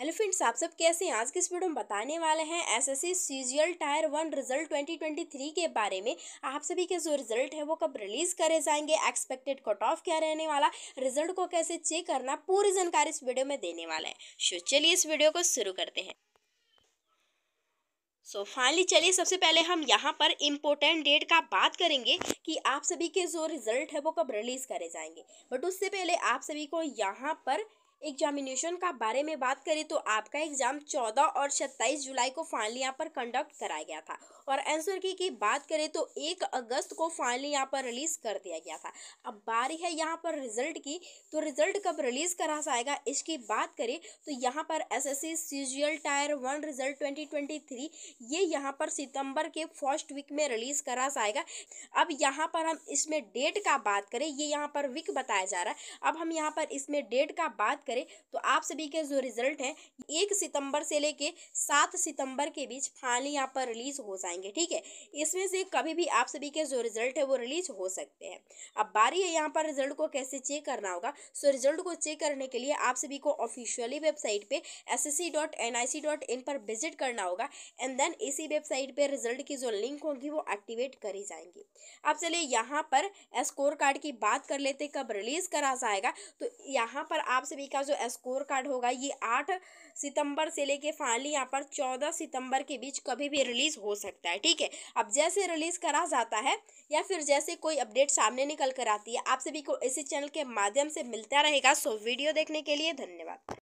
hello friends आप सब कैसे हैं आज के इस वीडियो में बताने वाले हैं SSC CGL tier one result 2023 के बारे में आप सभी के जो रिजल्ट है वो कब रिलीज करे जाएंगे एक्सपेक्टेड कट ऑफ क्या रहने वाला रिजल्ट को कैसे चेक करना पूरी जानकारी इस वीडियो में देने वाला है सो चलिए इस वीडियो को शुरू करते हैं सो फाइनली चलिए सबसे पहले हम यहाँ पर इम्पोर्टेंट डेट का बात करेंगे कि आप सभी के जो रिजल्ट है वो कब रिलीज़ करे जाएंगे बट उससे पहले आप सभी को यहाँ पर एग्जामिनेशन का बारे में बात करें तो आपका एग्ज़ाम 14 और 27 जुलाई को फाइनली यहाँ पर कंडक्ट कराया गया था और आंसर की, की बात करें तो 1 अगस्त को फाइनल यहाँ पर रिलीज़ कर दिया गया था अब बारी है यहाँ पर रिजल्ट की तो रिजल्ट कब रिलीज़ करा जाएगा इसकी बात करें तो यहाँ पर S S C tier one result twenty ये यहाँ पर सितम्बर के फर्स्ट वीक में रिलीज़ करा जाएगा अब यहाँ पर हम इसमें डेट का बात करें ये यहाँ पर वीक बताया जा रहा है अब हम यहाँ पर इसमें डेट का बात करें तो आप सभी के जो रिजल्ट है एक सितंबर से लेके सात सितंबर के बीच फाइनली यहाँ पर रिलीज हो जाएंगे ठीक है इसमें से कभी भी आप सभी के जो रिजल्ट है वो रिलीज हो सकते हैं अब बारी है यहाँ पर रिजल्ट को कैसे चेक करना होगा सो रिजल्ट को चेक करने के लिए आप सभी को ऑफिशियली वेबसाइट पे एसएससी.एनआईसी.इन पर विजिट करना होगा एंड देन इसी वेबसाइट पर रिजल्ट की जो लिंक होगी वो एक्टिवेट करी जाएंगी अब चलिए यहाँ पर स्कोर कार्ड की बात कर लेते कब रिलीज करा जाएगा तो यहाँ पर आप सभी इसका जो स्कोर कार्ड होगा ये आठ सितंबर से लेके फाइनली यहाँ पर चौदह सितंबर के बीच कभी भी रिलीज हो सकता है ठीक है अब जैसे रिलीज करा जाता है या फिर जैसे कोई अपडेट सामने निकल कर आती है आप सभी को इसी चैनल के माध्यम से मिलता रहेगा सो वीडियो देखने के लिए धन्यवाद